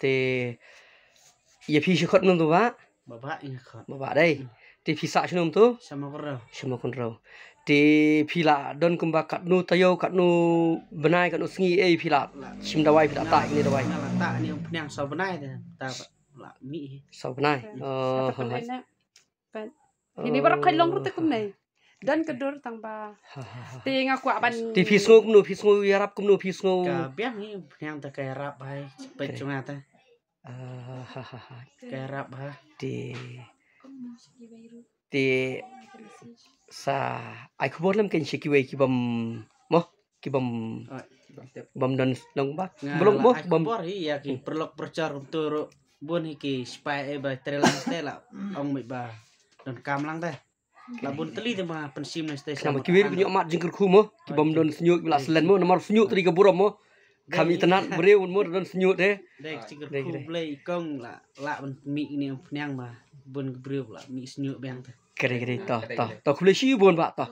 thì giờ phi sẽ khất nôm tu bá bà vã bà vã đây ừ. thì phi sạ sẽ nôm tu sama con rau sama con rau thì phi lạ đơn cùng bà cắt nu tayo cắt nu bên này cắt nu sinh ấy phi lạ chim đào ai phi lạ tại này đào ai tại này ông nàng sau bên này thì ta lạ mỹ sau bên ai ừ. ờ hôm nay ờ. thì đi bắt khai long rất là cũng này dan gitu ya. kedur tanpa ti ngaku apa ti fisngu kumnu fisngu yarap kumnu fisngu kabiang ini, yang ta kerap hai cepet cuma ta kerap ha di, di, sa aku kubor lam ken shiki wei kibam mo kibam bam dan long bak nah, belum mo bam kubor iya ki hmm. perlok percar tur bun iki spy e ba trelang stela ong mi dan kamlang teh Labun teli de mah pensim na stai sama. Oh, iya. Kami kiwir punya mat jengker khu mo, kibam don senyut bila selen mo, nomor senyut teri keburam mo. Kami tenat beri un mo don senyut deh. Dek jengker khu play kong la la bun mi ni penyang mah bun kebriu la mi senyut bang. Kere kere to nah, to toh kulishi bun pak to.